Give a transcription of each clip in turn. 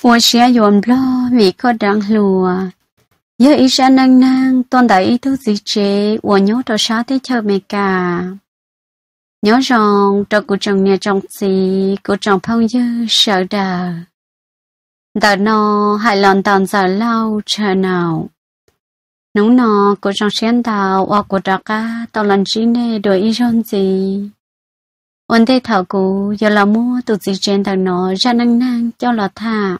xe vì có đang giờ ý ý ra đại thức nhớ thế 我写原不为可当路，有一山能能断在一头之节，我鸟到啥的就没干。nhớ rằng cho cụ chồng nhà chồng gì cụ chồng phong dư sợ đờ đờ nó hãy lần tàn giờ lâu chờ nào núng nó cụ chồng xuyên tàu hoặc cụ đọc ca, tàu lần chi nè đổi ý rôn gì ổn thế thảo cũ giờ là mua tụ gì trên tàu nó ra năng năng cho là thà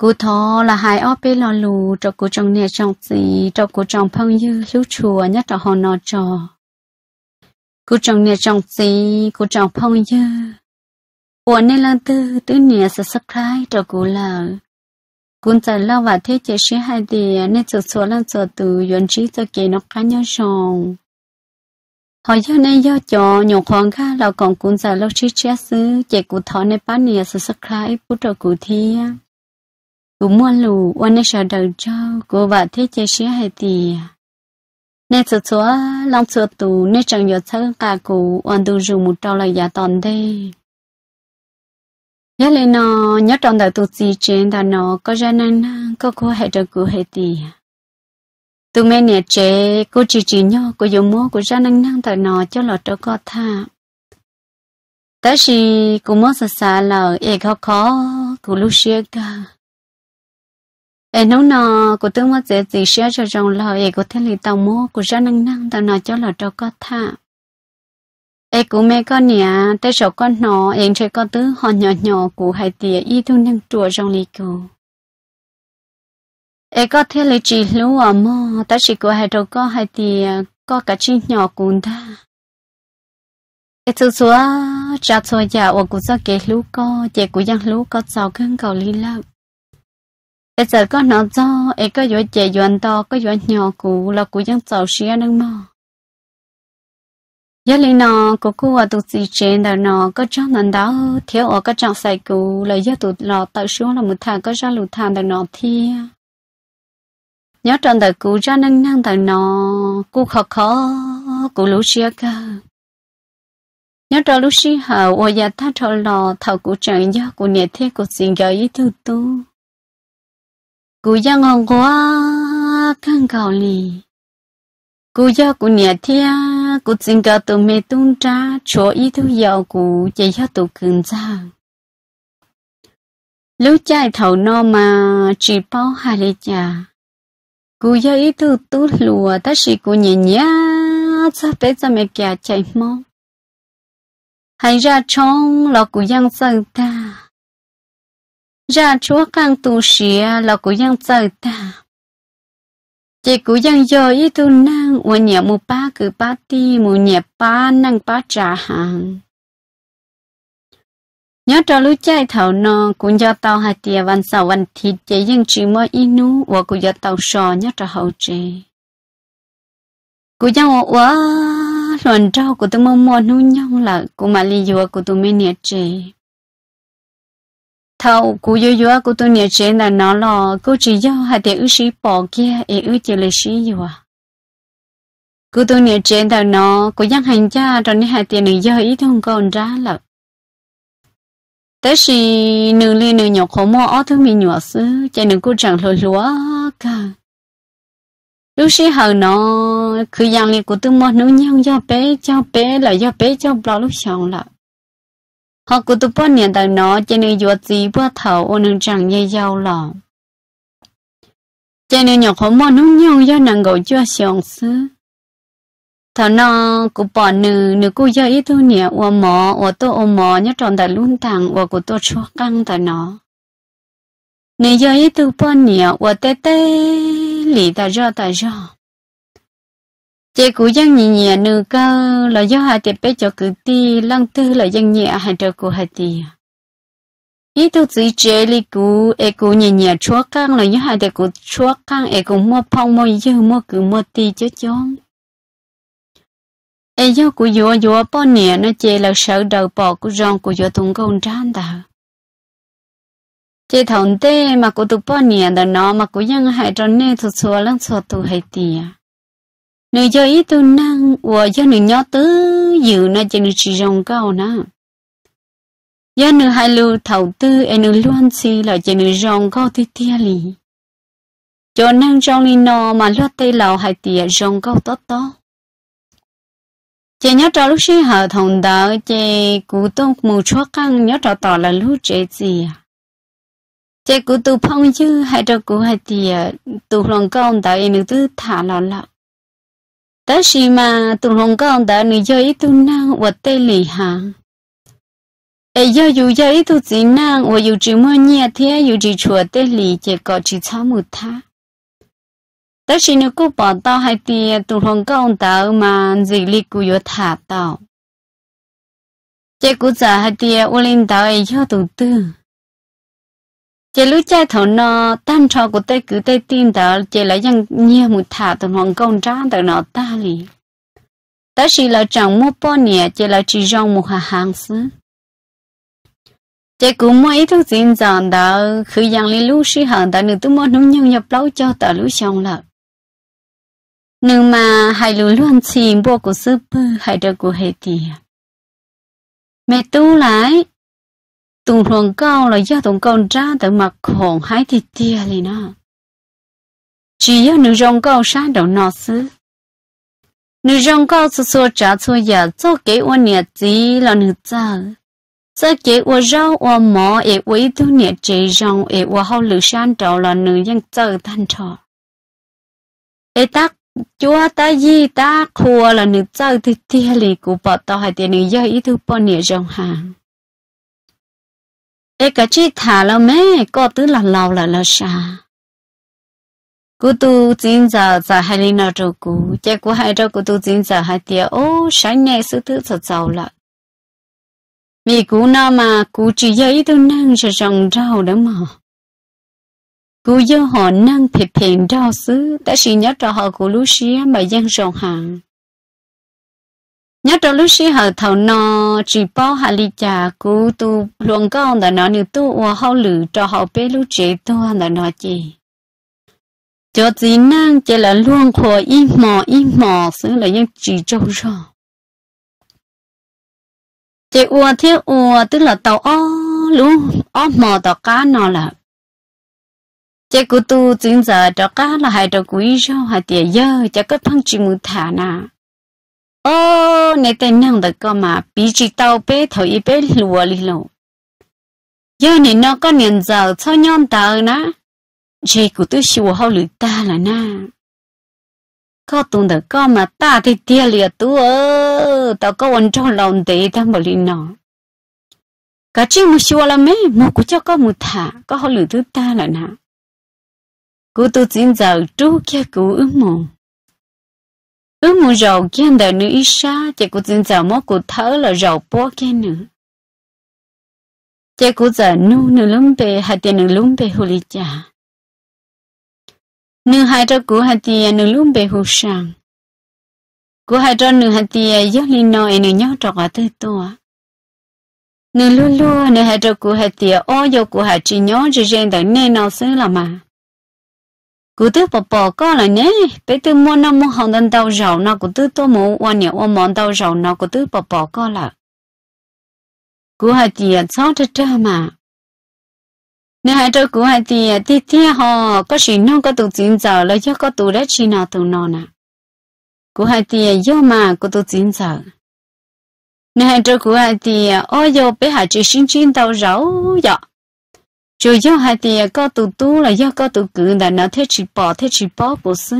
cô thọ là hai ở bên lò lù cho cô chồng nhà chồng gì cho cô chồng phong như lưu chùa nhất cho họ nọ trò cô chồng nè chồng gì cô chồng phong như của nên lần tư tứ nè sẽ subscribe cho cô là cũng giờ lâu và thế chế sĩ hai địa nên sự số lần số từ yến trí cho kỹ nó cá nhau sòng họ do nên do cho nhiều khoản khác là còn cũng giờ lâu trí chế sư chế cụ thọ nên bán nè sẽ subscribe bút cho cụ thi cú mua lù quan nè sợ đầu cho cô bà thế chơi xí hay thì nè sợ chúa long sợ tù nè chẳng nhớ sợ cả cụ quan tu dùng một trâu là giả tòn đi nhớ lên nó nhớ trong đời tu gì trên ta nó có ra nên có cô hệ được cụ hệ thì tụi mẹ nhà chế cô chỉ chỉ nhau cô dùng mua cô ra năng năng ta nó cho lọt cho có tha tới khi cô muốn sợ sợ là e khó khó cô lúc xưa cả ai nấu nọ của tương mất dễ gì sẽ cho rồng lò ai của thế lì tàu mua của ra năng năng tàu nọ cho là cho có tha ai của mẹ con nhà tới sổ con nọ em sẽ con tứ họ nhỏ nhỏ của hai tía y thu năng chùa rồng lì cổ ai có thế lì chỉ lú ở mò ta chỉ của hai đầu có hai tía có cả chi nhỏ cùng ta ai thứ số cha cho già của cũng do kế lú có chị của giang lú có giàu cưng cầu lì lắm bây giờ có nó cho ấy có vừa trẻ vừa to có vừa nhỏ cũ là cũ chẳng giàu xia nâng mò giờ lên nọ, có cô ở tụt gì trên đó nọ có trong nền đó thiếu ở có trong sài cũ là giờ tụt lò tạo xuống là một thằng có ra lụt thằng đó nọ thia nhớ trong đời cũ ra nâng nâng đời nọ, cũ khó khó cũ lũ xia cơ nhớ trong lúc xia hậu ở nhà dạ ta thọ lọ, thầu cũ chẳng nhớ cũ nhẹ thiết, cũ xin gợi ý thứ tu กูยังงงว่าข้างเกาหลีกูยอกูเนี่ยเทียกูจิงกาตัวเมตุงจ้าชัวอีทุยาวกูจะยอตัวคืนจ้าลูกใจเถานอมาจีเป้าหาเลยจ้ากูยออีทุตุหลัวแต่สิกูเนี่ยเนี่ยจะเป็นจะไม่แก่ใจมองให้ราชงเรากูยังเจอตา ra chúa càng tu sĩ là cố gắng cũng ยัง chờ ta chỉ cũng ยัง giờ ý tu năng và nhà một ba cứ ba ti mù nhà ba năng ba trả hàng nhớ cho lúc chạy thảo nó cũng do tàu hạt tiề văn sau văn thịt chỉ nhưng chỉ mới inu và cũng do tàu sò nhớ cho hậu chế cũng do quá luận trâu của tôi mong muốn nuôi nhau là cũng mà lý do của tôi mới nhớ chế thâu cú yo yo cú tôi nhớ chế là nó lo cú chỉ yo, hạt để ước sĩ bỏ kia để ước chỉ lấy sĩ gì à cú tôi nhớ chế là nó cú dắt hành cha rồi nên hạt tiền này do ít không còn ra là tới khi nữ li nữ nhỏ khổ mua ở thứ mi nhỏ xứ chạy nữ cú chẳng lo lúa cả lúc sĩ hờ nó cứ giang li cú tôi mua nữ nhân do bé cho bé là do bé cho bao lúc xong là họ cứ tụ bao nhiêu đời nó cho nên vừa gì bữa thầu ôn đường chẳng dễ dâu lò cho nên nhỏ khó mò nung nhung do nàng gấu chưa xiong sư thằng nó cứ bỏ nữ nữ cứ do ít thôi nhỉ ô mò ô tô ôm mò nhớ tròn đời luôn thằng ôm cứ tô chua căng thằng nó nếu do ít thôi bao nhiêu ô tê tê lì ta do ta do chế cũng dân nhẹ nhẹ nữ cơ là do hai tiệp bé cho cử ti lăng tư là dân nhẹ hai trò của hai tiệp à. ý tôi chỉ chế li cú e cú nhẹ nhẹ à, chúa căng là do hai tiệp cú chúa căng e cú mua phong mua dư mua cử mua ti cho chón e do cú dùa dùa bao nhẹ nó chế là sợ đầu bỏ cú rong cú dùa thùng công trang ta chế thằng tê mà cú tụ bao nhẹ đó nó mà cú dân hai trò nè thuộc xua lăng xua tụ hai tiệp nữ do ít tôi năng và do nữ nhỏ tứ dự na chỉ nữ chỉ rong cao na do nữ hai lưu thầu tư em nữ luôn si là chỉ nữ rong cao tuy tia lì cho năng trong lì nò mà lo tay lão hai tia rong cao tốt tốt chị nhớ trò lúc sinh hở thông đạo chị cụ tông mù chúa căn nhớ trò tỏ là lúc chế gì à chị cụ tu phong chứ hai trò cụ hai tia tu lòng công e tạo em nữ tư thả lò lọc ta chỉ mà tụi hồng con đã nị do ít tu năng và tê lì hà ai do dù do ít tu chỉ năng và dù chỉ mua nhẹ thế dù chỉ chùa tê lì chỉ có chỉ sáu một tha ta chỉ nếu cô bỏ tao hai tia tụi hồng con đã mà gì lì cú yo thả tao chỉ cú giả hai tia u linh tao ai cho tụi tư chị lúc cha thầu nó tan trò của tay cứ tay tin đó, chị lại dân nhiều một thả từ hoàng công ra tờ nó ta lì ta chỉ là chẳng mua bao nhiêu chị là chỉ rong một hàng hàng xứ chị cũng mua ít thuốc xin giòn tờ khử dân lý lúc sĩ hận tờ nữ tôi mua nấm nhân nhập lâu cho tờ lúc xong lợp nhưng mà hai lũ luôn chìm bộ của sư bư hai đứa của hệ tỷ. mẹ tu lại tùng hoàng cao là do tùng con ra tận mặt hồn hái thịt tia thì nó chỉ do nữ rong cao sáng đầu nọ xứ nữ rong cao xô xô trả xô giờ cho kế ô nhiệt gì là nữ cha cho kế ô rau ô mỏ ế quý tu nhiệt chế rong ế ô hậu lử sáng đầu là nữ dân chờ thanh trò ế tắc chúa ta gì ta khua là nữ chờ thịt tia lì của bọn tao hai tiền nữ do ý thứ bọn nhiệt rong hàng ê cả chi thả là mẹ có tứ là lâu là là xa cú tu chín giờ giờ hai linh nào rồi cú chạy cú hai đâu cú tu chín giờ hai tiệt ô sáng nay sư thứ thật giàu lận mì cú na mà cú chỉ giấy tôi năng sẽ trồng rau đó mà cú giờ họ năng thì phiền rau xứ đã xin nhớ cho họ cú lú xía mà dân trồng hàng nhớ trong lúc xí hở thầu nó chỉ bao hà lý trà cú tu luồng con đã nó nếu tu ua hậu lử cho hậu bế lúc chế tu đã nó chỉ cho gì năng chỉ là luồng của im mò im mò xứ là những chỉ trâu rồi chế ua thiết ua tức là tàu ó lú ó mò tàu cá nó là chế cú tu chính giờ tàu cá là hai tàu quý cho hai tiền giờ chả có phăng chỉ mù thả nào ô nè tên nàng đó cơ bị chỉ tàu bé thổi y bé lùa lì lộ giờ nè nó có niệm giờ cho nhon tờ nè chỉ cụ tôi xua hậu lưỡi ta là nè có tuần đó cơ mà ta thì tia ơ tao có quần trong lòng để ta bảo lì nó cả chi một xua là mấy một cụ cho có một thả có hậu lưỡi ta là nè cụ tôi xin giờ chú kia cụ ước ước mù rầu kia đời nữ ít xa chị cụ tin giờ mốt cụ thở là giàu bố kia nữa chị cụ giờ nu nữ lúng bề hai tiền nữ lúng bề hồ lý cha, nữ hai trâu cụ hai tiền nữ lúng bề hồ sang cụ hai trâu nữ hai tiền gió linh nội e nữ nhớ trọc ở tư tòa nữ lúa lúa nữ hai trâu cụ hai tiền ô dô cụ hai chỉ nhớ chỉ riêng đời nên nào xứ là mà cứ tư bà bà có là nhé bé tư mua nó mua hàng đơn tàu rầu nó cứ tư tô mua quan niệm ôm món tàu rầu nó cứ tư bà bà có là cứ hai tiền sáu trăm trăm mà nếu hai trăm cứ hai tiền thì thì họ có gì nó có tụ chín giờ là cho có tụ đấy chi nào tụ nó nè cứ hai tiền yêu mà có tụ chín giờ nếu hai trăm cứ hai tiền ôi yo bé hai chỉ xin chín tàu rầu vậy rồi do hai thì có tụ tú là do có tụ cự là nó thế chỉ bỏ thế chỉ bỏ bố sư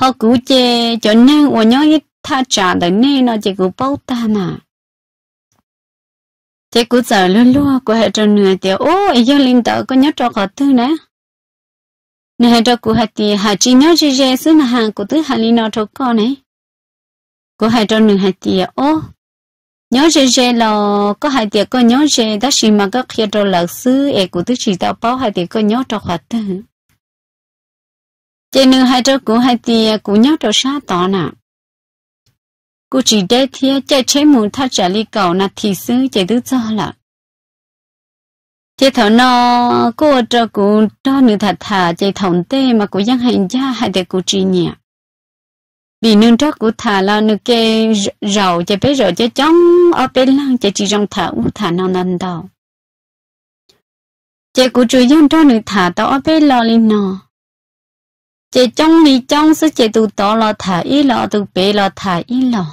họ cú chê cho nên của nhớ ít tha trả để nên nó chỉ cú bao ta mà chỉ cú giờ luôn luôn của hai trò nửa thì ô giờ linh đạo có nhớ trò khó tư nè nè hệ trò cú hai thì hai chỉ nhớ chỉ dễ xứ là hàng của tứ hai linh nó trò con này của hai trò nửa hai thì ô nhớ rề rề là có hai tiệc có nhớ rề đó chỉ mà có khi rồi lợt xứ ấy của thứ chỉ tạo bao hai tiệc có nhớ cho hoạt tư trên nữa hai trâu của hai tiệc của nhớ cho xa tỏ nè cô chỉ để thiê chơi chế mù thao trả ly cầu nà thì xứ chơi thứ cho là chơi thằng nó cô trâu của cho nữ thật thà chơi thằng tê mà của dân hành gia hai tiệc của chị nhỉ vì nương trắc của thà là nương kê rầu chè bé rầu chè chóng ở bên lăng chè chỉ trong thà u thà nào nằm đầu chè của chú dân cho nương thà tao ở bên lo lên nọ chè trong đi trong sức chè tụ tỏ là thà ý lo tụ bé lo thà ý lo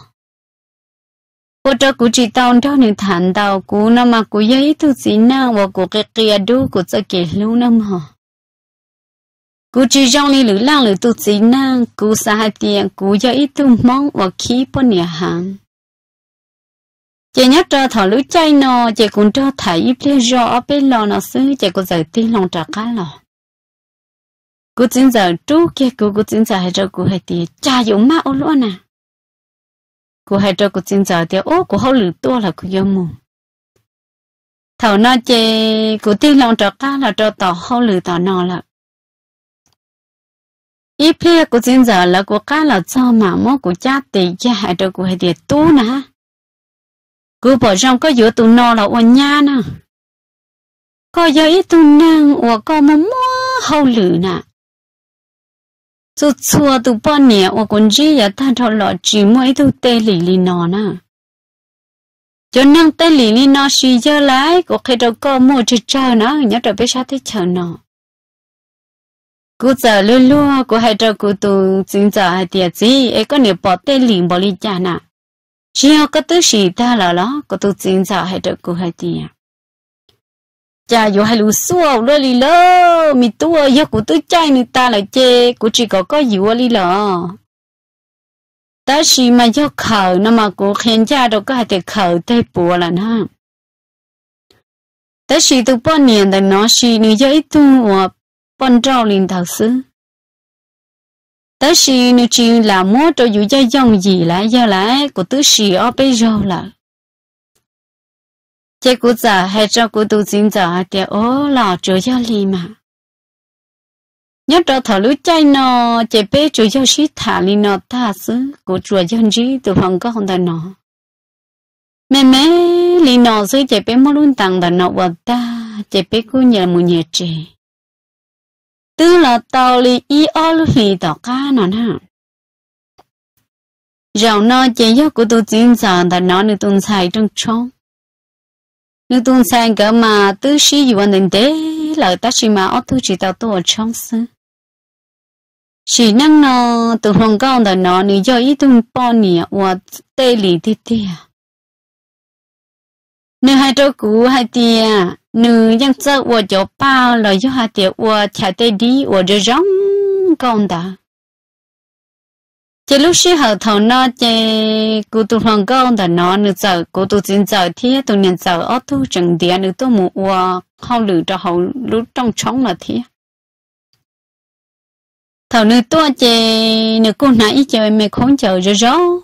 cô cho của chỉ tao cho nương thản tao của nó mà của giấy tụ xí nào và của cái kia đu của cho kể luôn năm hả cú chỉ trong này lữ lang lữ tu chỉ năng cú sa hai tiền cú cho ít tu mong và khí bốn nhà hàng chị nhớ cho thọ lữ chay nọ chị cũng cho thầy ít lê rõ ở bên lò nó xứ chị cũng giải tin lòng trả cá lò cú chính giờ chú kia cú cú chính giờ hay cho cú hay tiền cha dùng má ô luôn à cú hay cho cú chính giờ tiền ô cú hậu lữ tua là cú yêu mù thầu nó chị cú tin lòng trả cá là cho tỏ hậu lữ tỏ nọ là ít phía của dân giờ là của cá là cho mà mô của cha tỷ cha hại được của hai tiệt tu nè cứ bỏ trong có giữa tụ no là oan nha nè có giờ ít tụ năng của có mà mô hậu lử nè chút chua tụ bỏ nè của con gì giờ ta thọ lọ chỉ mỗi tụ tê lì lì nò nè cho năng tê lì lì nọ xì giờ lại, của khi đâu có mua chơi chờ nè nhớ trở biết sao thế chờ nọ cú giờ lúa lúa cú hai trâu cú tu chính giờ hai tiệt gì ấy có nhiều bỏ tê liền bỏ li cha nà chỉ họ cái tư sĩ ta là đó có tu chính giờ hai trâu cú hai tiệt cha yo hai lũ suo lúa lì lơ mi tu yêu yo cú tu chay mi ta là chê cú chỉ có có yêu lì lơ ta chỉ mà yêu khẩu nó mà cú khen cha đâu có hai tiệt khẩu tê bùa là na ta chỉ tu bao nhiêu đó nó chỉ như vậy tu bọn trâu linh thảo sư tớ xì nếu chỉ là mua cho dù gia dòng gì là gia lại của tớ xì ở bây giờ là chế cụ giờ hay cho cụ tụ chính giờ thì ô lò chỗ gia lì mà nhớ cho thở lũ chay nó chế bé chỗ gia xí thả lì nó ta sư của chùa dân gì từ phòng có không thằng nó mẹ mẹ lì nó sư chế bé mua luôn tặng thằng nó vật ta chế bé cũng nhờ mù nhờ trẻ tư là tàu li y ô lu hì tàu cá nọ nè rào nó chỉ do của tôi chuyên giờ là nó được tuần xài trong trong nếu tuần xài cả mà tư sĩ gì quan đến thế là ta chỉ mà ở tôi chỉ tàu tôi ở trong sư chỉ năng nó từ hồng kông là nó nếu do ít tuần bao nhiêu và tê lì thế à nếu hai trâu cũ hai à nữ dân sơ của chỗ ba là do hạt tiểu của chả tê đi của đứa rong con ta chỉ lúc xưa hậu thầu nó chỉ cụ tụ hoàng con ta nó nữ sợ cụ tụ chính sợ thì tụ nhân sợ ở tu trần địa nữ tu mù của hậu lử cho hậu lúc trong trống là thế thầu nữ tua chỉ nữ cô nãy chơi mẹ không chờ rong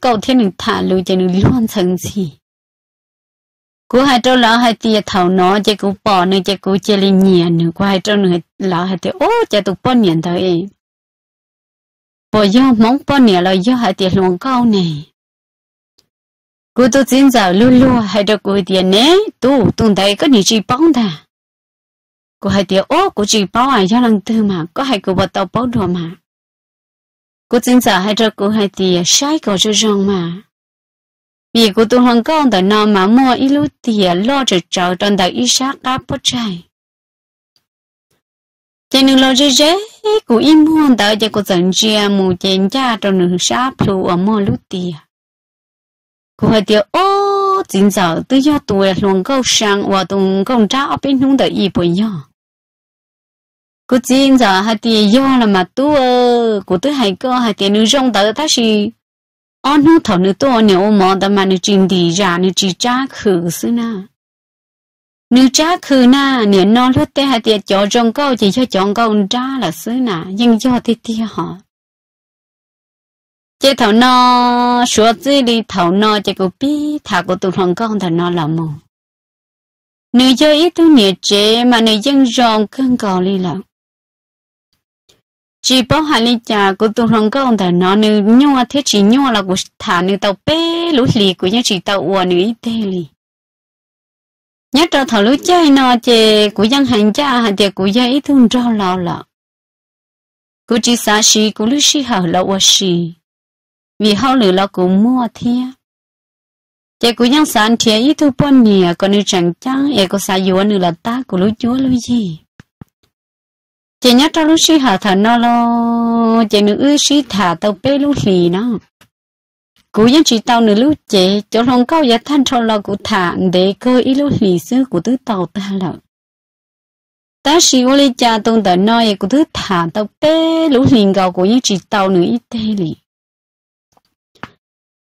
câu thế nữ thả lử chỉ nữ luôn thần gì cú hai trâu lão hai tia thầu nó chơi cú bỏ nữa chơi cú chơi lên nhện nữa cú hai trâu nữa lão hai tia ô chơi tụ bỏ nhện thôi ấy bỏ vô móng bỏ nhện là vô hai tia luồng cao nè cú tôi xin giàu luôn luôn hai trâu cú tiền nè tu tuần thấy có nhiều chi bóng ta cú hai tia ô cú chỉ bóng à do lần tư mà có hai cú bỏ đầu bóng đồ mà cú xin giàu hai trâu cú hai tia sai cầu cho rong mà vì của tôi hong kong tại nó mà mua ít lúc thì lo trở trở trong đời ít sát áp bớt trai chỉ nên lo chơi chơi của im buồn tại chỉ có dần chia mù chén trong nửa sát phụ ở mua lúc thì của hai tiêu ô chính giờ tôi cho tôi luôn câu sang và tôi công trả bên hông đời ít bồi nhau của chính giờ hai tiêu do là mà tôi của tôi hai cơ hai tiêu nữ rong tới ta gì on nu thọ nu to nhiều o mo da ma nu chin di ja nu chi cha khử sư na nu cha khử na ne non lu te ha tiệt cho trong câu chỉ cho chọn câu cha là sư na nhưng cho ti ti họ chế thầu no số chỉ đi thầu no chế cô bi thà cô tụi thằng con thầu no làm mù nữ cho ít tu nhiệt chế mà nữ dân rong cơn cầu đi lắm chỉ bảo hà lý cha cô tu không có ông ta nói nữ nhua thế chỉ nhua là của thả nữ tàu bé lũ lì cũng như chỉ tàu ua nữ thế lì nhớ cho thằng lũ chơi nó chè của dân hành cha hành tiệc của gia ít thương cho lao lọ cô chỉ xa xì của lũ xì hở là ua xì vì hậu lửa là của mua thia chè của dân sản thiệt ít thương bôn nhìa à, còn nữ chẳng chăng e có sao yuan nữ là ta của lũ chúa lũ gì chị nhớ cho lúc xí hạ thở nó lo chị nữ ư xí thả tàu bê lúc lì nó cú nhân chỉ tàu nữ lúc chị cho lòng cao giá thanh cho lo cụ thả để cơ ý lúc lì xứ của thứ tàu ta lợ ta xí ô lê cha tông tờ nói của thứ thả tàu bê lúc lì gạo của nhân chỉ tàu nữ ít thế lì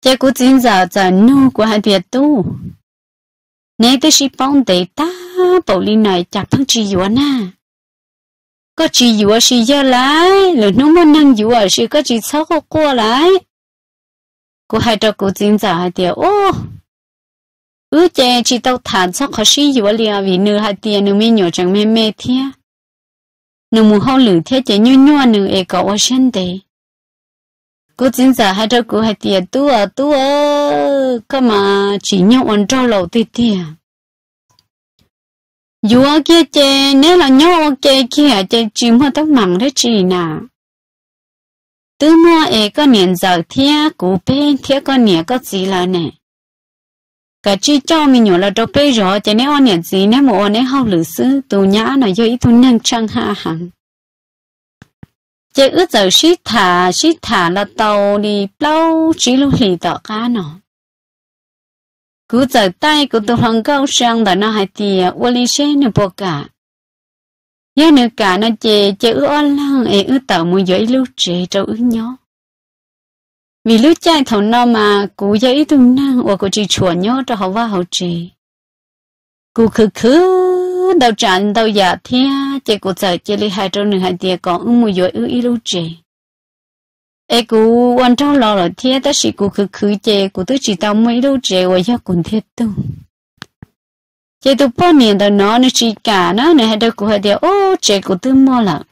chị cũng chính giờ giờ nu của hai biệt tu nếu tới xí bông để ta bảo lì này chặt thằng chị yếu à có chỉ dụ sự giờ lại là nó muốn nâng dụ sự có chỉ sáu có qua lại cô hai trò cô chính giả hai tiệt ô ư chè chỉ tao thản sao khó sĩ dụ liền vì nữ hai tiệt nữ mi nhỏ chẳng mê mê thia nữ mù hao lử thia chè nhu nhu nữ e có ở sân đề cô chính giả hai trò cô hai tiệt tu à tu à cơ mà chỉ nhu ăn trâu lẩu tiệt tiệt dù ở kia chê nếu là nhớ ở kia kia chê chỉ mua tóc mặn đấy chị nà tứ mua ấy có niệm giờ thia cụ bên thia có niệm có gì là nè cả chị cho mình nhỏ là đâu bê rõ chê nếu ăn niệm gì nếu mua nếu học lử sư tù nhã nó dễ tu năng trăng ha hẳn chê ước giờ xí thả xí thả là tàu đi lâu chỉ lúc lì tỏ cá nó cứ giờ tay của tôi hằng cao sang đã nó hai tìa ô lý xe nè bộ cả nhớ nữa cả nó chê chê ư o lăng ê ư tạo mùi dưới lưu trệ trâu ư nhó vì lúc chạy thầu nó mà cụ dễ ít tung năng ô cụ chỉ chùa nhó cho họ vào hậu trệ cụ khứ khứ đào trận đào giả thia chê cụ giờ chê lý hai trâu nửa hai tìa còn ư mùi dưới ư ý lưu trệ ai cú quan trọng lo là thế ta chỉ cú cứ cứ chơi cú tôi chỉ tao mấy đâu chơi và giác cũng thế tu chơi tu bao nhiêu đó nó nó chỉ cả nó này hay đâu cú hay điều ô chơi cú tôi mua là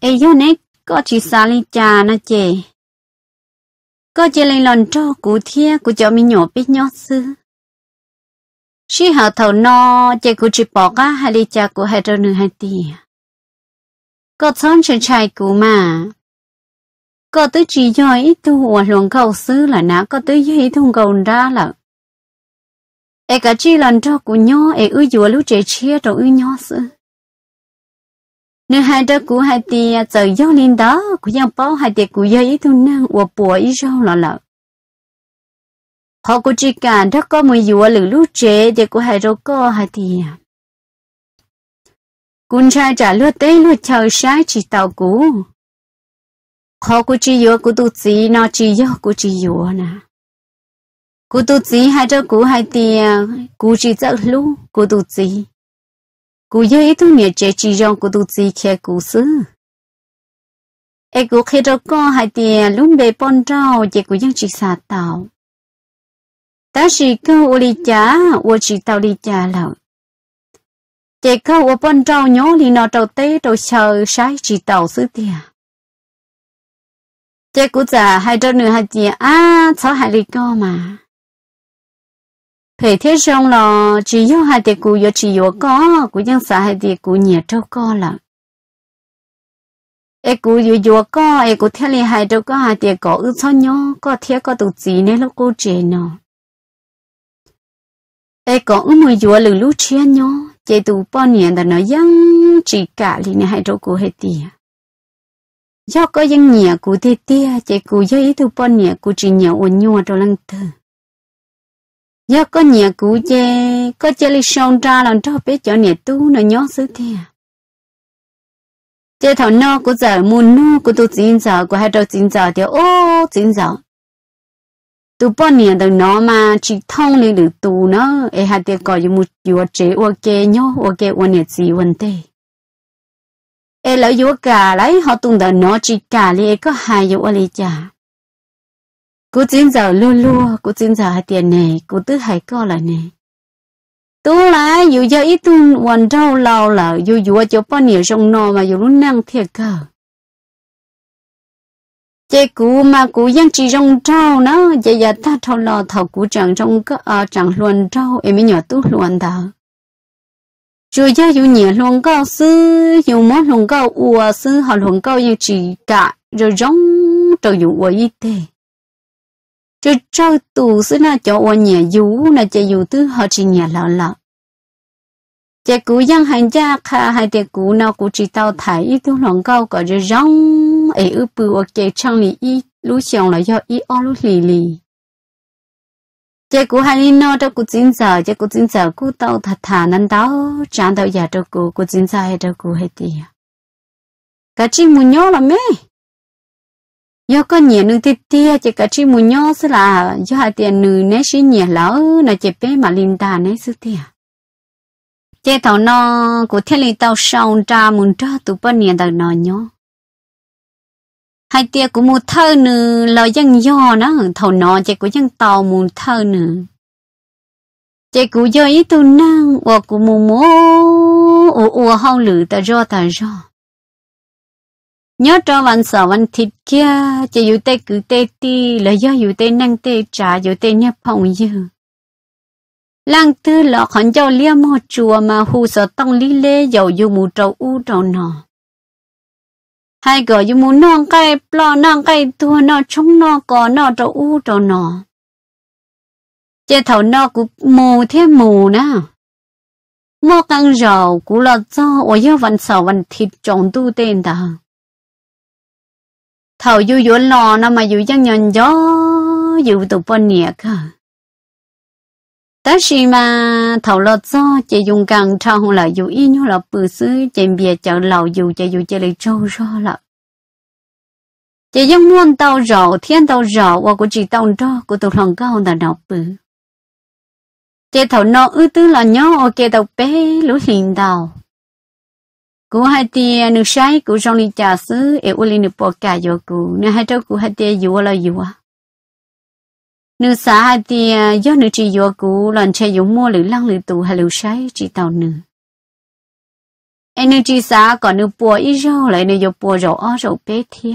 ai yêu này có chỉ xa lên cha nó chơi có chỉ lên lần cho cú thế cú cho mình nhỏ biết nhỏ xưa chỉ hậu thầu no chơi cú chỉ bỏ cả hai đi cha cú hai đâu nửa hai tiền có chọn chơi chơi cú mà có tới chỉ cho ít thu hòa luồng cầu sư là nã có tới dây thùng cầu ra là e cả chi lần cho của nhau e ưu dùa lúc trẻ chia cho ưu nhau sư nếu hai đứa của hai tì à, giờ do lên đó của nhau bao hai tì của dây ít thu năng của bùa ít rau là lợ họ của chỉ cả đã có mùi dùa lử lúc trẻ để của hai đứa có hai tì à. cũng trai trả lúa tế lúa chờ sai chỉ tàu cũ họ cứ chỉ yêu cũng tu chỉ nó chỉ yêu cũng chỉ yêu nè cụ tu chỉ hai cho cụ hai tiền cụ chỉ rất lu cụ tu chỉ cụ yếu ít thu nhiệt chế chỉ cho cụ tu chỉ kia cụ xứ ai cụ khi cho con hai tiền lúc bị bón rau chỉ cụ dân chỉ xả tàu ta chỉ có ô li chả ô chỉ tàu đi chả lậu chỉ có ô bón rau nhó thì nó trâu tê trâu sờ sai chỉ tàu xứ tiền 这古仔还这女孩子啊，草海里干嘛？白天上了，只有还得古月只有个，古样啥还得古年周个了。ai cũng yêu yêu có ai cũng theo lời hai đâu có hai tiền có ước cho nhau có theo có tụ gì nên lúc cô trẻ nó ai có ước mùi yêu lử lúc chia nhau chạy tụ bao nhiêu là nó vẫn chỉ cả thì hai đâu cô hết tiền do có dân nhẹ cụ thế tia chạy cụ do ý thu bọn nhẹ cụ chỉ nhẹ ổn nhua cho lăng thơ do có nhẹ cụ chê có chê li sông ra làm cho bé cho nhẹ tu nó nhó sứ thế chê thảo no của giờ mùn nu của tu chín giờ của hai đầu chín giờ thì ô chín giờ tu bọn nhẹ đầu nó mà chỉ thông lên được tu nó e hai tiệc gọi như một chùa chế ok nhó ok ổn nhẹ gì vấn đề về lỡ dụ cả lấy họ tung đỡ nó chỉ cả li có hai dụ li chả cú chiến giờ luôn luôn cú chiến giờ hai tiền này cú tứ hai co là này tú là dụ giờ ít tuần hoàn trâu lâu là dụ dụ cho bao nhiêu sông nọ mà dụ lúc năng thiệt cơ chế cú mà cú dân chỉ trong trâu nó giờ giờ ta thâu lò thầu cú chẳng trong cơ ở chẳng luôn trâu em mới nhỏ tú luôn đó rồi giờ dù nhiều luồng câu sư dù muốn luồng câu ua sư họ luồng câu như chỉ cả rồi rong trâu dù ua ít. tê rồi trâu tù sư na cho ua nhà dù là chạy dù thứ họ chỉ nhà lợ lợ chạy cú giang hành gia kha hai tiền cú nào cú chỉ tao thấy ít thu luồng câu có rồi rong ấy ư bự ua chạy trong lì y lú xiong là do y o lú lì lì chế của hai nó cho cụ chính giờ chế cụ chính giờ cụ tàu thật thà nên đó chẳng đâu giờ cho cụ cụ chính giờ hay cho cụ hay đi cả chi mù nhó là mấy do có nhiều nữ tiết tia chỉ cái chi mù nhó sẽ là do hai tiền nữ nấy xí nhiều lão là chế bé mà linh ta nấy xứ à? chế thảo nó của thiên lý tàu sau ra muốn cho tụ bao nhiêu tàu nó nhó hai tia của mù thơ nè là dân do nó thầu nọ chạy của dân tàu mù thơ nè chạy của do ý tu năng ủa của mù mô ủa ủa hao lử ta do ta do nhớ cho văn sở văn thịt kia chạy dù tê cứ tê ti là do dù tê năng tê trả dù tê nhấp phòng dư lang tư lọ khẩn cho lia mò chùa mà hù sở tông lý lê dầu dù mù trâu u trâu nọ hai gờ yu mu non cái lo non cái thua nó chống nó có nó cho u cho nó chế thầu nó cũng mù thêm mù nè Mua căng rầu cũng là do ở yêu văn sở văn thịt trồng tu tên ta thầu yu yu lo nó mà yu dân nhận gió yu tụ bò nhẹ cả xin mà thầu dùng 但是嘛，头了早，这用钢超红了，有一牛了不是，这别叫老油，这有这里招热了。这用问到肉，天到肉，我估计到这，我都上高的老不。这头脑 ở tư là nhỏ ở kia đầu bé lũ hiện đầu. Cú hai tia nước sấy cú trong đi trà sứ, ở u linh được bỏ cả vô cú, nè hai cháu cú hai tia dùa là dùa nữ xã hai thì do nữ chị do cũ lần chơi giống mua lữ lăng lữ tù hay lữ sấy chị tàu nữ em nữ chỉ xã còn nữ bùa ít rau lại nữ do bùa rau ó rau bé thia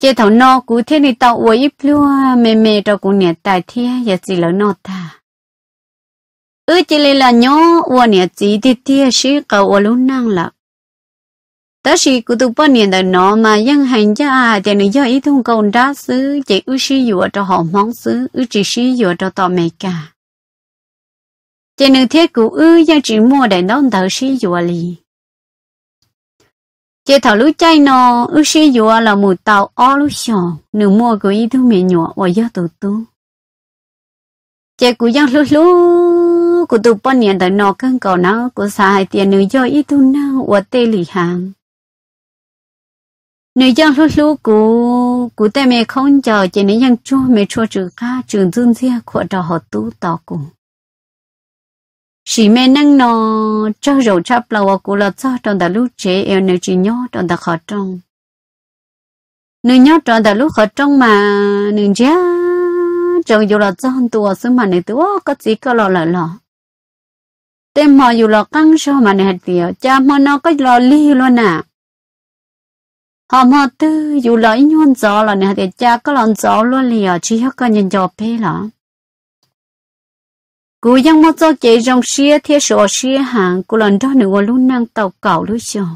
chế thầu nọ cũ thế này tàu uống ít lúa mê mê cho cũ nhẹ tài thia giờ chỉ lỡ nọ ta ư chỉ là nhó uống nhẹ chỉ thì thia sĩ cầu uống lú năng là đó chỉ cụ tụ bao nhiêu đời nó mà dân hành gia thì nữ do ý thông công đa xứ chỉ ưu sĩ dùa cho họ mong xứ ưu chỉ sĩ dùa cho tò mẹ cả chỉ nữ thế cụ ư dân chỉ mua để đón thợ sĩ dùa lì chỉ thảo lũ chay nó ưu sĩ dùa là một tàu o lũ sò nữ mua của ý thông mẹ nhỏ và do tụ tu chỉ cụ dân lũ lũ cụ tụ bao nhiêu đời nó cân cầu nó cụ xài tiền nữ do ý thông nó và tê lì hàng nếu dân lúc lúc của của ta mẹ không chờ chỉ nếu dân chua mẹ chua chữ ca trường dương dĩa của trò họ tú tỏ cùng chỉ mẹ năng nó cho rượu chắp lầu của là cho trong đã lúc chế em nếu chỉ nhớ trong đã khó trong nếu nhớ trong đã lúc khó trong mà nên giá trong dù là cho tua xứ mà nếu tua có gì có lo là lo tem họ dù là căng sao mà nếu hạt tiều cha mà nó có lo li luôn à họ mà tư dù lấy nhuận gió là nè thì cha có lần gió luôn lìa chỉ hết cái nhân gió phê là cú giang mất cho chị rong xe thiết số xe hàng cú lần đó nữa luôn năng tàu cầu lối sông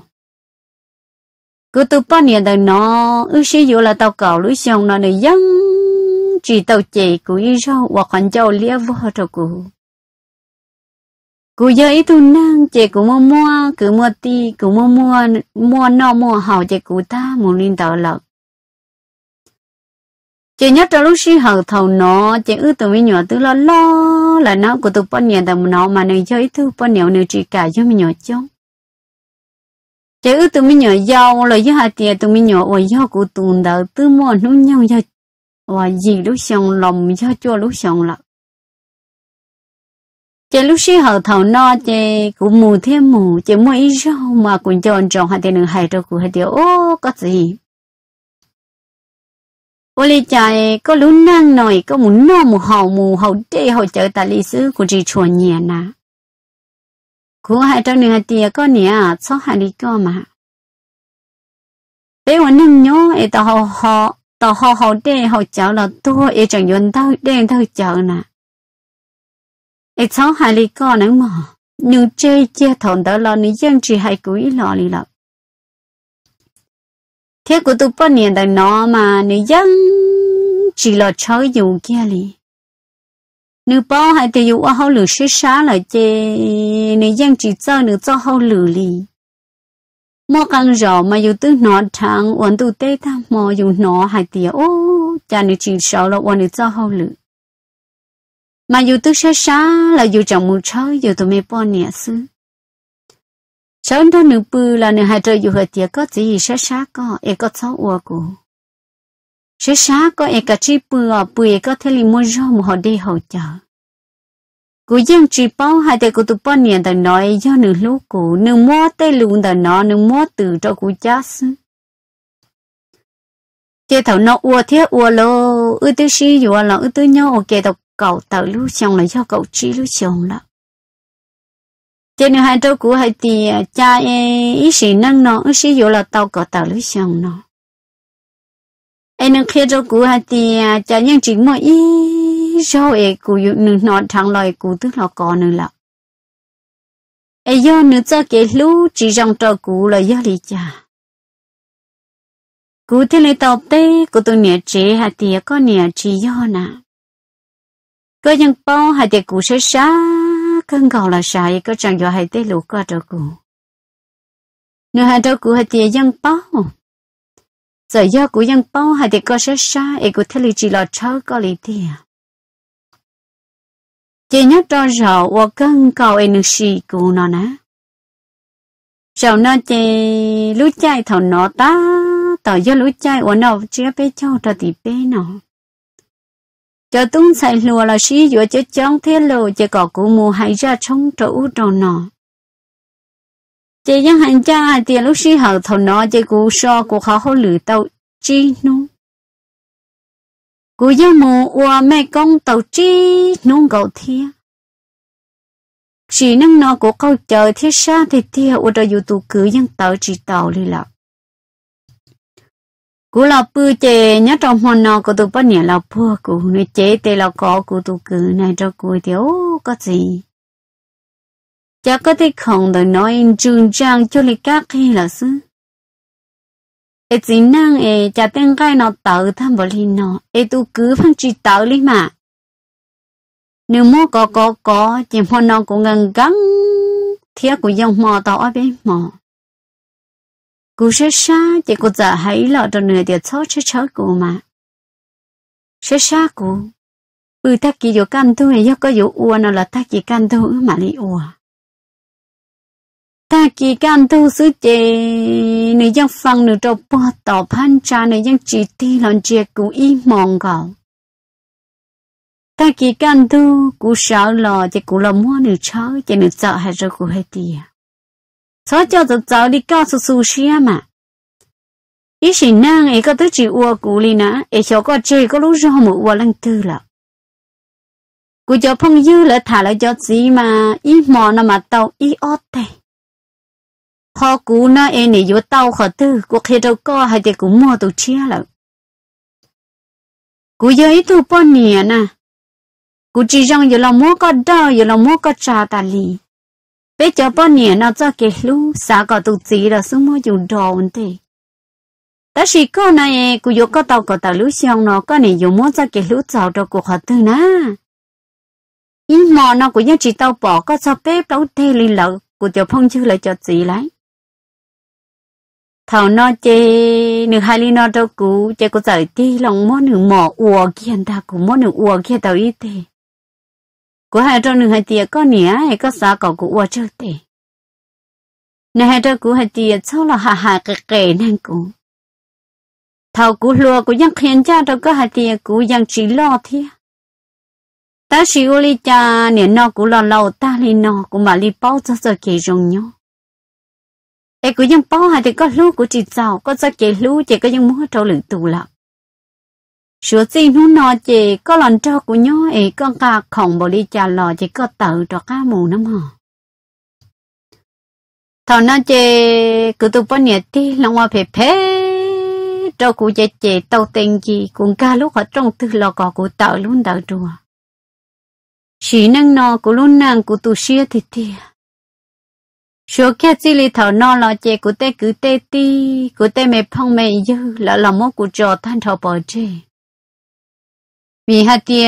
cứ từ ba năm đời nó ư xia dù là tàu cầu lối sông là nữa vẫn chỉ tàu chạy cú ý sau hoặc còn châu lia vợ cho cú cú giờ ít năng chị cũng mua mua cứ mua ti cứ mua mua mua no mua hậu chị cú ta muốn lên tàu lợn chị nhớ trong lúc xí hậu thầu nó chị ư tụi mình nhỏ tự lo lo là nó của tụi con nhà tầm nó mà nơi chơi thứ con nhỏ nơi chỉ cả cho mình nhỏ chống chị ư tụi mình nhỏ giàu là với hai tiền tụi mình nhỏ ôi do của tụi đầu tư mua nó nhau do và gì lúc xong lòng do chua lúc xong lợn chỉ lúc xí học thầu nọ chỉ cũng mù thêm mù chỉ mua ít rau mà cũng chọn chọn hai tiền hai đâu cũng hai tiền ô có gì ô lì chạy có lúc năng nổi có muốn no mù hậu mù hậu đê hậu chợ tại lý sư của chỉ chuồn nhẹ nà cú hai trong hai tiền có nhẹ số hai đi có mà bé hoàn nâng nhó ấy tao học họ tao học hậu đê hậu chợ là tôi ấy chẳng nhận tao đê tao chợ nà ai cháu hai lì con nữa mà nhưng chơi chơi thòng đó là nên dân chỉ hai cúi lò lì lợ thế của tôi bao nhiêu đời nó mà nên dân chỉ lo cháu dùng kia lì nữ bao hai thì dùng hậu lử xí xá là chơi, nên dân chỉ cho nữ cho hậu lử lì mò con rò mà dù tức nọ thằng uẩn tụ tê ta mò dù nọ hai tay ô cha nữ chỉ sợ là uẩn nữ cho hậu lử mà dù tức xa xa là dù chẳng muốn chơi dù tụi mẹ bỏ nhẹ xứ sớm đó nửa bư là nửa hai trời dù hơi tiếc có gì xa xa có e có cháu ua cụ xa xa có e cả chi bư ở bư e có thể li mua rau mà họ đi hậu chợ cụ dân chỉ bao hai tay cụ tụi bỏ nhẹ đời nói do nửa lú cụ nửa mua tay luôn đời nó nửa mua từ cho cụ chá xứ chế thầu nó ua thiết ua lô ư tư sĩ dù là ư tư nhau ok đọc cậu tự lưu chồng là do cậu trí lưu chồng đó. cho nên hai trâu cũ hai thì à, cha à, ý sĩ nâng nó ý sĩ dụ là tao cậu tự lưu chồng nó em nâng khi trâu cũ hai thì à, cha nhân chỉ mỗi ý rau ấy của dụ nâng nó thằng lời của tức là có nâng là ai do nữa cho cái lưu chỉ rằng trâu cũ là do lý cha cụ thế này tàu tê của tôi nhớ chế hạt tía có nhớ chỉ do nào có nhân bao hai tiệc cụ sẽ xa cầu là sai có chẳng cho hai tiệc lũ có cho cụ nửa hai đâu cụ hai tiệc nhân bao giờ do cụ nhân bao hai tiệc có sẽ xa ấy cụ thấy lì chỉ là chớ chỉ nhớ cho và cân cầu ấy nước xì cụ nó nè sau nó chỉ lũ chạy thầu nó ta tao do lũ chạy và nó chưa biết cho ta thì nó cho tung sai lùa là sĩ dựa cho chóng thế lù cho cỏ cụ mù hay ra trống trụ tròn nọ chị dân hành cha thì lúc sĩ hậu thầu nọ cho cụ so cụ khó hô lử tàu chi nung cụ dân mù ua mẹ công tàu chi nung gầu thia chỉ nâng nọ cụ câu chờ thiết xa thì thia ua cho dù tụ cứ dân tàu chỉ tàu đi lạc cú là bự chế nhớ trong mòn nó có tụ bắt nhẹ là bự cú nơi chế tê là có cú tụ cứ này cho cú thiếu có gì chả có thể không được nói trường trang cho lịch các khi là sư ê chỉ năng ê chả tên cái nó tạo tham bờ linh nó ê tụ cứ phân chỉ tạo lý mà nếu mua có có có thì mòn nó cũng ngang gắng thiết của dòng mò tao ở bên mò cô sẽ xa chị cô giờ hãy lọ cho nửa để cho cho cháu cô mà sẽ xa cô ừ ta kỳ vô can thu hay có vô ua nó là ta kỳ can thu mà lý ua ta kỳ can thu sứ chê nữ dân phân nữ trâu bó tỏ phan trà nữ dân chỉ ti lòn chè cụ y mòn gạo ta kỳ can thu cụ sợ lò chè cụ lò mua nữ cháu chè nữ sợ hay rồi cụ hay tiền 所叫做早你告诉苏西啊嘛。一时呢，一个都只我鼓励呢，一小个这个路上没我能得了。cô cho phong dư lại thả lại cho gì mà ý mò nó mà tàu ý ót tê họ cú nó e này vô tàu họ tư cô khi đâu co hay thì cũng mua tụ chia lợ cô giờ ý thu bao nè nè cô chỉ rằng giờ là mua có đau giờ là mua có trà bây cho bao nhiêu nó cho cái lũ sao có tụ chỉ là số mua dùng đồ vấn đề ta chỉ có này cứ có cái tàu có tàu lũ xong nó có này dùng mua cho cái lũ chào cho cuộc hoạt động nè. ý mà nó cũng nhất chỉ tàu bỏ có cho bé đâu thế lên lợ của tiểu phong chưa lại cho chị lại. thảo nó chê nửa hai ly nó đâu cú chê có giải đi lòng mua nửa mỏ uo kia ta cũng mua nửa uo kia tàu y thế của hai trong nương hai tia có nĩa có xa cỏ của ua chơi tệ nè hai trong của hai tia sau là hà hà kề kề nên cũng thầu của lùa của dân khiến cha trong có hai tia của dân chỉ lo thia ta chỉ u li nè nó của lo lâu ta li nó của mà li bao cho giờ kề rồng nhau ai của dân bao hai thì có lú của chị giàu có giờ kề lú chỉ có dân mua trâu lửng tù lắm sửa gì nó nọ chỉ có lần cho của nhó ấy con cả không bỏ đi trả lò chỉ có tự cho cá mù lắm hả thằng nọ chỉ cứ tụ bao nhiêu tí lòng hoa phê phê cho cụ chị chị tàu tình gì cũng ca lúc họ trong tư lò cỏ cụ tự luôn tự chùa chỉ năng nó của luôn năng của tụ xia thì tia số kia chỉ là thảo nọ là chị của tê cứ tê ti của tê mẹ phong mẹ dư là là mốt của trò than thảo bỏ chơi vì hạt thì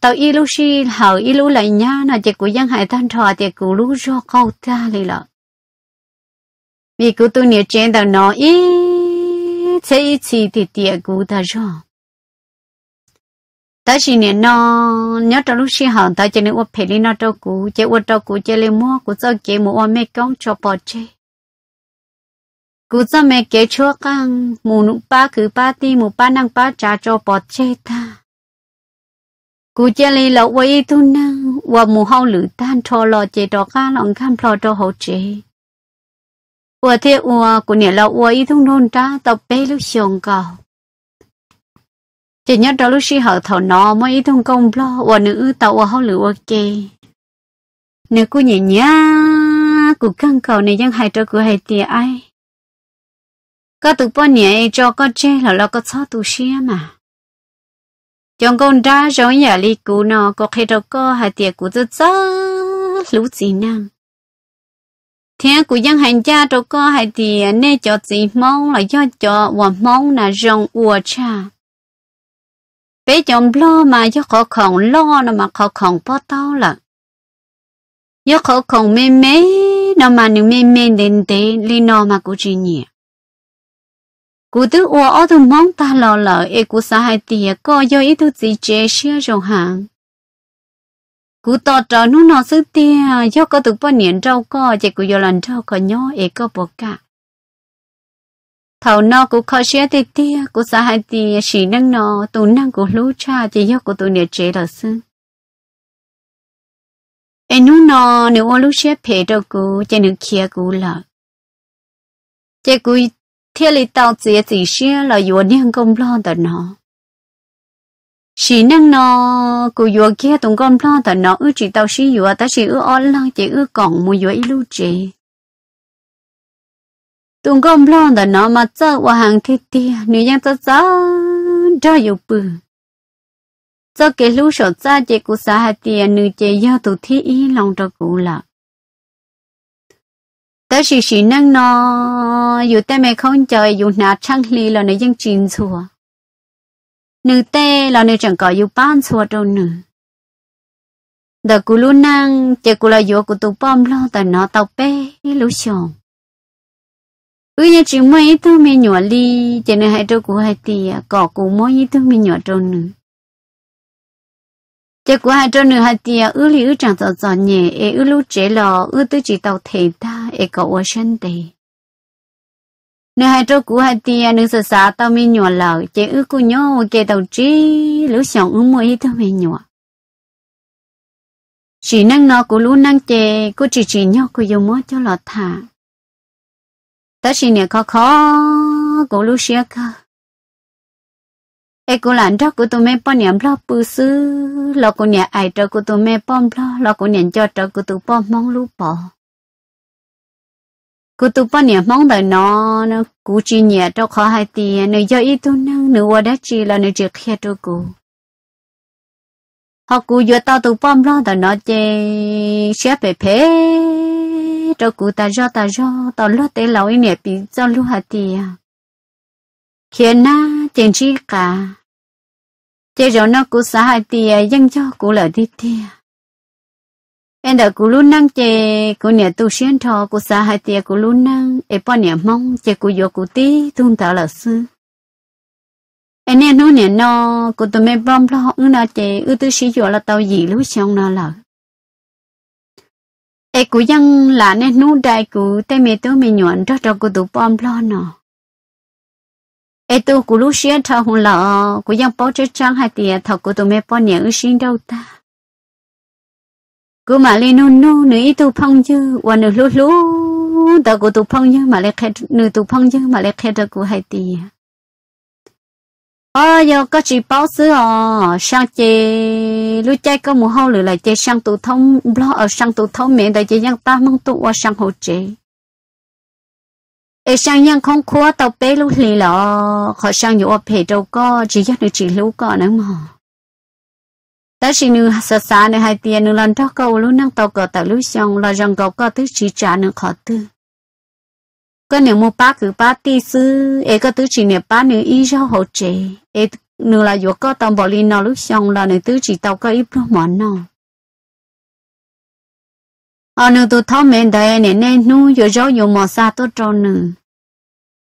tao ít lúc xí hậu ít lúc lại nhá nó chỉ của dân hải thân trò thì cứ lúc cho câu ta đi lợ vì cứ tu nhớ trên tàu nó ít sẽ ít gì thì tiệt cứ ta rồi ta chỉ nhớ nó nhớ trong lúc xí hậu ta chỉ nhớ uất phải đi nó đâu cũ chỉ uất đâu cũ chỉ lấy mua cũ cho kế mua mẹ công cho bỏ chơi cú cho mẹ kế cho con, mù nụ ba cứ ba ti mù ba năng ba trà cho bỏ chê ta กูเจลีเราไว้ตุนนะว่ามูเฮาหรือท่านทอรอเจดอก้าลองข้ามพลอจอเฮาเจว่าเทอัวกูเนี่ยเราไว้ทุ่งโนนจ้าต่อเป้ลูกชงเก่าเจเนี่ยเราลูกชีเหาเถานอไม่ทุ่งกงพลอว่าเนื้อต่อว่าเฮาหรือว่าเกเนื้อกูเนี่ยเนี่ยกูกังเก่าเนี่ยยังหายตัวกูหายเตียไอก็ตุปนเนี่ยจอก็เจแล้วเราก็ชอบตุเชียมา chúng con đã rồi nhà li cú nó có khi đâu có hai tiệc cú rất rất lú gì năng Thiên cú dân hành cha đâu có hai tiệc nên cho gì mong là do cho và mong là rong ua cha bé chồng lo mà cho khó khổng lo nó mà khó khổng bao tao là do khó khổng mê mê nó mà nếu mê mê đến đến li nó mà cú chỉ nhỉ cú tư ua ô tu mong ta lo lợ e cú sa hai tìa co do ý tu gì chế xia rồi hẳn. Cú tỏ trò nu nọ sư tìa do có tu bao niệm trâu co chỉ cú do lần trâu co nhó e co bỏ cả. Thảo nọ cú khó xia tìa tìa cú sa hai tìa xì năng nọ tu năng cú lú cha chỉ do cú tu niệm chế là sư. E nu nọ nếu ô lú xia phê đâu cú chỉ nữ kia cú lợ. Chỉ cú thiên là tao chỉ chỉ xem là yếu niên công lo tờ nó chỉ năng nó cứ yếu kia tung công lo tờ nó ư chỉ tao xí yếu ta chỉ ư on lo chỉ ư còn mua yếu lưu chơi. tung công lo tờ nó mà chớ qua hàng thiết tia nữ nhân chớ chớ cho yếu bự chớ cái lưu sợ chớ chỉ cú sa hạt tia nữ chế do tụ thi ý lòng cho cú lạc ta chỉ chỉ năng nó dù tê mẹ không chơi dù nà trăng lì là nơi dân chín xua nữ tê là nơi chẳng có dù ban xua đâu nữ Đã cú luôn năng chơi cú là dù cú tụ bom lo ta nó tàu bê lũ chồng nhà như chỉ mấy thứ mẹ nhỏ lì chơi nơi hai trâu cú hai tì à, cỏ cú mỗi thứ mẹ nhỏ đâu nữ chơi cú hai trâu nữ hai tì à, ư lì ư chẳng tỏ tỏ nhẹ ư lũ trẻ lò ư tư chỉ tàu thể ta Shen เอกอวชันเตนื้อหายโจกูหัดเตียนึกศึกษาตามีหนัวเหล่าเจ้าอื้อกูย่อเกตเอาจีหรือสองอื้อมวยตามีหนัว chỉ năng nó của lũ năng chè cô chỉ chỉ nhau cô dùng mối cho lọt thả tất chỉ nè khó khó của lũ xia cơ ai cô làm đó của tôi mẹ bò niệm lo bự sư lo của nhà ai đó của tôi mẹ bò, lo lo của nhà cho đó của tôi bò mong lũ bỏ cú tu bao nhiêu mong đợi nó nó cú chỉ nhẹ đâu khó hai tì nữ do ít tu nương nữ qua đã chỉ là nữ trực khe tu cú họ cú vừa tao tu bom lo đợi nó chơi xé bể phê cho cú ta do ta do tao lo tế lâu nhẹ bị do lu hai tì à khiến na chèn chi cả chơi rồi nó cú xã hai tì dân cho cú lợi đi tì em đã cố luôn năng chè cố nhà tu xuyên thọ cố xa hai tia cố luôn năng em bao nhà mong chè cố vô cố tí tung thảo lão sư em nè nó nè nó cú tụi mình bom lo ư nó chè ư tư sĩ vô là tàu gì lúc xong nó là em cố dân là nên nó đại cố tay mẹ tôi mẹ nhuận cho cho cố tụi bom lo nó em tu cố lúc xuyên thọ hùng lọ cố dân bao chơi trang hai tia thọ cố tụi mình bao nhà ư xuyên đâu ta กูมาเลยนู่นนู่นนี่ตูพังจื้อวันนึลู่ลู่แต่กูตูพังจื้อมาเลยแค่นึตูพังจื้อมาเลยแค่แต่กูให้ตีอ๋อโยก็จีเป้าซื้ออ๋อช่างเจลู่ใจก็มูเฮาหรือไรเจช่างตูท้องบล็อกเอาช่างตูท้องเมย์แต่เจยังตามังตูว่าช่างหัวเจเอช่างยังคงคัวต่อเป้ลู่หลีหรอขอช่างอยู่ว่าเพจเราก็จียัดหรือจีลู่ก่อนนะมั้ง ta chỉ nu xa xa nữ hai tiền nu lần thóc cầu luôn năng tàu cờ tàu lúc xong là rằng cầu có thứ chỉ trả nữ khó tư có nữ mua ba cứ ba tỷ sư ấy có thứ chỉ nữ ba nữ y cho hỗ trợ ấy nu là vừa có tàu bỏ đi nó lúc xong là nữ thứ chỉ tàu có ít lúc món nào ở ờ, nữ tôi tháo mền đời nè nè nu vừa gió vừa mò xa tôi trâu nữ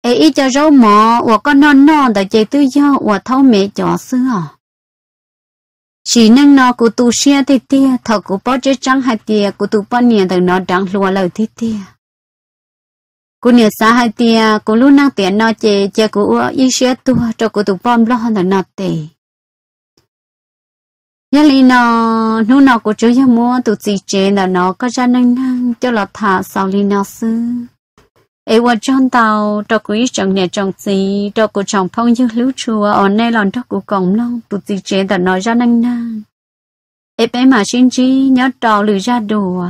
ấy ít cho rau mò hoặc có non non tại chơi tư do hoặc tháo mẹ cho xưa chỉ năng nó của tu xe thì tia thọ của bó chế trắng hai tia của tu bó niệm từ nó trắng lùa lời thì tia của niệm xa hai tia của lúc năng tiền nó chế chế của ua y xe tu cho của tu bom lo hơn nó tề nhà lý nó nô nó của chú nhà mua tu chỉ chế là nó có ra năng năng cho là thả sau lý nó xưa ấy qua trong tàu cho quý chồng nhà chồng gì cho cô chồng phong như lũ chùa ở nơi lòng cho cô cổng long tụt gì chế đã nói ra năng năng ấy bé mà xin chi nhớ trò lười ra đùa